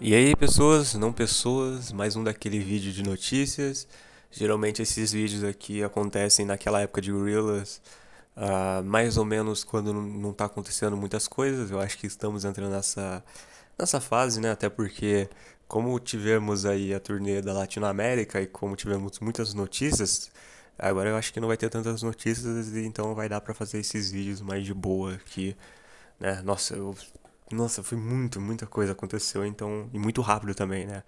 E aí, pessoas, não pessoas, mais um daquele vídeo de notícias. Geralmente esses vídeos aqui acontecem naquela época de guerrilhas, uh, ah, mais ou menos quando não está acontecendo muitas coisas. Eu acho que estamos entrando nessa, nessa fase, né? Até porque, como tivemos aí a turnê da Latinoamérica e como tivemos muitas notícias, agora eu acho que não vai ter tantas notícias, e então vai dar para fazer esses vídeos mais de boa aqui. Né? Nossa, eu nossa, foi muito, muita coisa aconteceu, então, e muito rápido também, né?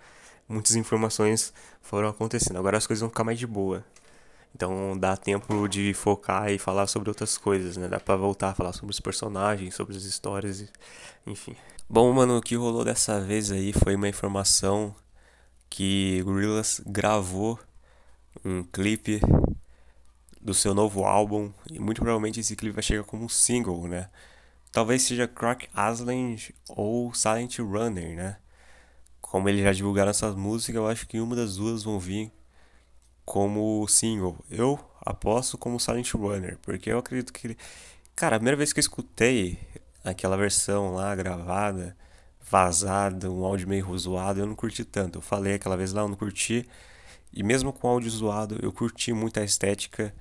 Muitas informações foram acontecendo. Agora as coisas vão ficar mais de boa. Então dá tempo de focar e falar sobre outras coisas, né? Dá pra voltar a falar sobre os personagens, sobre as histórias, enfim. Bom, mano, o que rolou dessa vez aí foi uma informação que Gorillaz gravou um clipe do seu novo álbum. E muito provavelmente esse clipe vai chegar como um single, né? talvez seja Crack Aslan ou Silent Runner, né? Como eles já divulgaram essas músicas, eu acho que uma das duas vão vir como single. Eu aposto como Silent Runner, porque eu acredito que. Cara, a primeira vez que eu escutei aquela versão lá gravada, vazada, um áudio meio zoado, eu não curti tanto. Eu falei aquela vez lá, eu não curti. E mesmo com o áudio zoado, eu curti muito a estética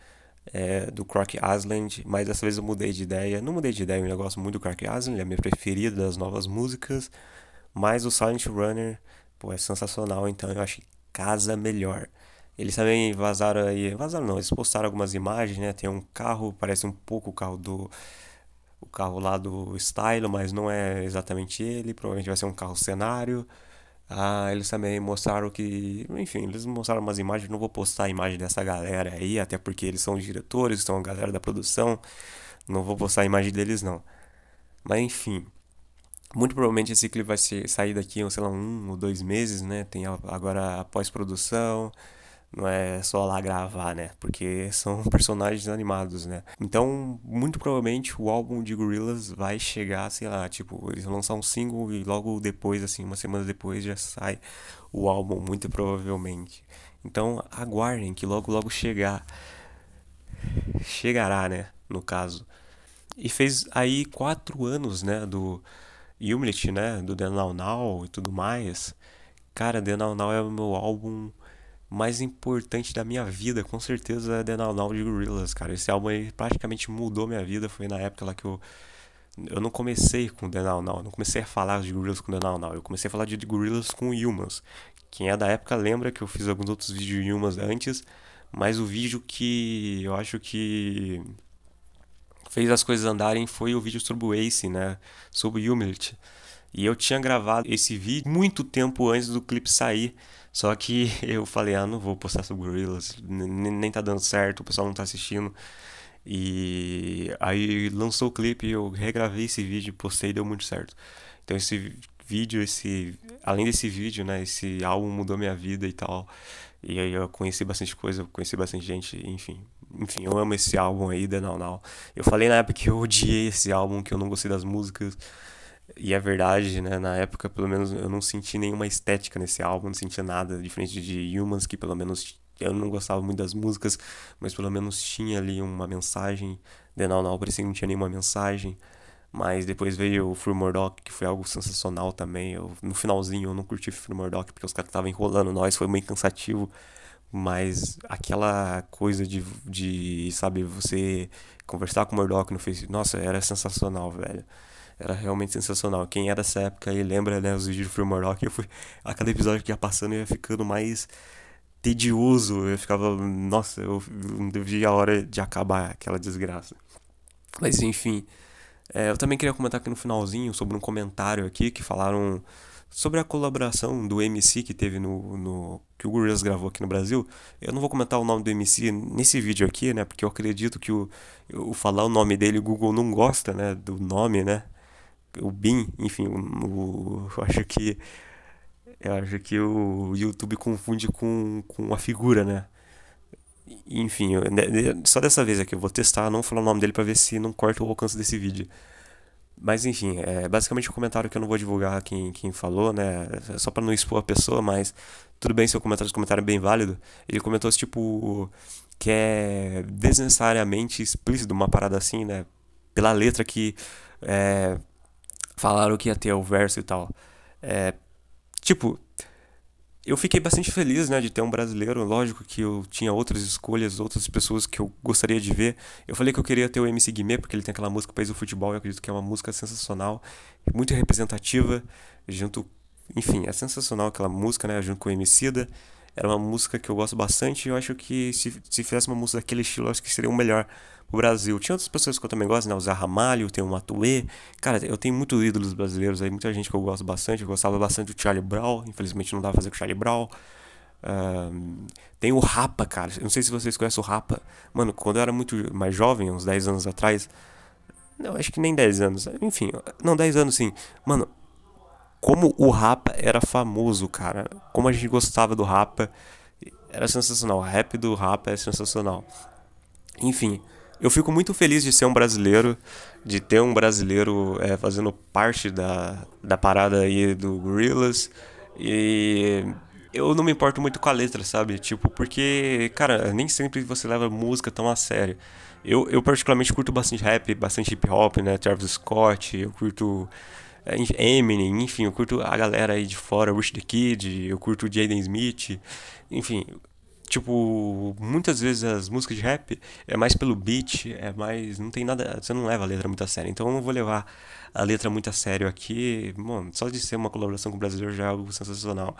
é, do Croc Island, mas dessa vez eu mudei de ideia. Não mudei de ideia, é eu gosto muito do Croc Island, é meu minha preferida das novas músicas, mas o Silent Runner, pô, é sensacional, então eu acho que casa melhor. Eles também vazaram aí, vazaram não, eles postaram algumas imagens, né? Tem um carro, parece um pouco o carro do o carro lá do Stylo, mas não é exatamente ele, provavelmente vai ser um carro cenário. Ah, eles também mostraram que. Enfim, eles mostraram umas imagens. Não vou postar a imagem dessa galera aí, até porque eles são os diretores, são a galera da produção. Não vou postar a imagem deles, não. Mas enfim. Muito provavelmente esse clipe vai ser, sair daqui, sei lá, um ou dois meses, né? Tem agora a pós-produção não é só lá gravar, né? Porque são personagens animados, né? Então, muito provavelmente o álbum de Gorillaz vai chegar, sei lá, tipo, eles vão lançar um single e logo depois, assim, uma semana depois já sai o álbum, muito provavelmente. Então, aguardem que logo logo chegar. Chegará, né? No caso. E fez aí quatro anos, né? Do Humility, né? Do The Now Now e tudo mais. Cara, The Now Now é o meu álbum mais importante da minha vida, com certeza, é The Now Now de Gorillaz, cara. Esse álbum aí praticamente mudou minha vida. Foi na época lá que eu. Eu não comecei com The Now Now, não comecei a falar de Gorillaz com The Now Now. Eu comecei a falar de Gorillaz com Humans. Quem é da época lembra que eu fiz alguns outros vídeos de Humans antes, mas o vídeo que eu acho que fez as coisas andarem foi o vídeo sobre o Ace, né? Sobre o Humility. E eu tinha gravado esse vídeo muito tempo antes do clipe sair. Só que eu falei, ah, não vou postar sobre Gorillaz, nem tá dando certo, o pessoal não tá assistindo. E aí lançou o clipe, eu regravei esse vídeo, postei e deu muito certo. Então esse vídeo, esse além desse vídeo, né, esse álbum mudou minha vida e tal. E aí eu conheci bastante coisa, conheci bastante gente, enfim. Enfim, eu amo esse álbum aí, The Now Now. Eu falei na época que eu odiei esse álbum, que eu não gostei das músicas. E é verdade, né? Na época, pelo menos, eu não senti nenhuma estética nesse álbum, não sentia nada, diferente de Humans, que pelo menos eu não gostava muito das músicas, mas pelo menos tinha ali uma mensagem. The Now Now parecia que não tinha nenhuma mensagem. Mas depois veio o Free Murdoch, que foi algo sensacional também. Eu, no finalzinho eu não curti Free Murdoch, porque os caras estavam enrolando nós, foi meio cansativo. Mas aquela coisa de, de sabe, você conversar com o Murdoch no Facebook, nossa, era sensacional, velho. Era realmente sensacional. Quem era dessa época aí lembra, né, os vídeos do Filmor Rock. Eu fui, a cada episódio que ia passando eu ia ficando mais tedioso. Eu ficava, nossa, eu não devia a hora de acabar aquela desgraça. Mas enfim, é, eu também queria comentar aqui no finalzinho sobre um comentário aqui que falaram sobre a colaboração do MC que teve no, no que o Gorillaz gravou aqui no Brasil. Eu não vou comentar o nome do MC nesse vídeo aqui, né? Porque eu acredito que o, o falar o nome dele o Google não gosta, né, do nome, né? o BIM, enfim, o, eu acho que eu acho que o YouTube confunde com, com a figura, né? Enfim, eu, né, né, só dessa vez aqui eu vou testar, não falar o nome dele para ver se não corta o alcance desse vídeo. Mas enfim, é basicamente um comentário que eu não vou divulgar quem, quem falou, né? Só para não expor a pessoa, mas tudo bem se o comentário, se comentário é bem válido. Ele comentou tipo que é desnecessariamente explícito uma parada assim, né? Pela letra que é, falaram que ia ter o verso e tal. É, tipo, eu fiquei bastante feliz, né, de ter um brasileiro. Lógico que eu tinha outras escolhas, outras pessoas que eu gostaria de ver. Eu falei que eu queria ter o MC Guimê, porque ele tem aquela música País do Futebol, eu acredito que é uma música sensacional, muito representativa, junto... Enfim, é sensacional aquela música, né, junto com o MC da era uma música que eu gosto bastante e eu acho que se, se fizesse uma música daquele estilo, acho que seria o melhor pro Brasil. Tinha outras pessoas que eu também gosto, né? O Zé Ramalho, tem o Matuê. Cara, eu tenho muitos ídolos brasileiros aí, muita gente que eu gosto bastante. Eu gostava bastante do Charlie Brown, infelizmente não dá pra fazer com o Charlie Brown. Um, tem o Rapa, cara. Eu não sei se vocês conhecem o Rapa. Mano, quando eu era muito mais jovem, uns 10 anos atrás. Não, acho que nem 10 anos. Enfim, não, 10 anos sim. Mano, como o Rapa era famoso, cara. Como a gente gostava do Rapa. Era sensacional. O rap do Rapa é sensacional. Enfim, eu fico muito feliz de ser um brasileiro, de ter um brasileiro é, fazendo parte da, da parada aí do Gorillaz. E eu não me importo muito com a letra, sabe? Tipo, porque, cara, nem sempre você leva música tão a sério. Eu, eu particularmente curto bastante rap, bastante hip hop, né? Travis Scott, eu curto é, Eminem, enfim, eu curto a galera aí de fora, Rich the Kid, eu curto Jaden Smith, enfim, tipo, muitas vezes as músicas de rap é mais pelo beat, é mais. Não tem nada. Você não leva a letra muito a sério. Então eu não vou levar a letra muito a sério aqui. Bom, só de ser uma colaboração com o brasileiro já é algo sensacional.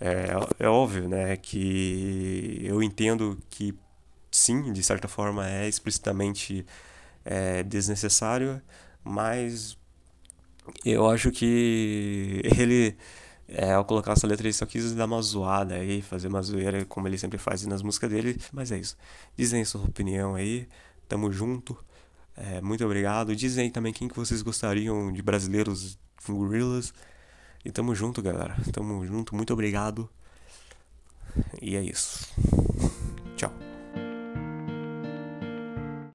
É, é óbvio, né, que eu entendo que sim, de certa forma é explicitamente é, desnecessário, mas eu acho que ele, é, ao colocar essa letra, ele só quis dar uma zoada aí, fazer uma zoeira, como ele sempre faz nas músicas dele. Mas é isso. Dizem sua opinião aí. Tamo junto. É, muito obrigado. Dizem também quem que vocês gostariam de brasileiros com gorilas. E tamo junto, galera. Tamo junto. Muito obrigado. E é isso.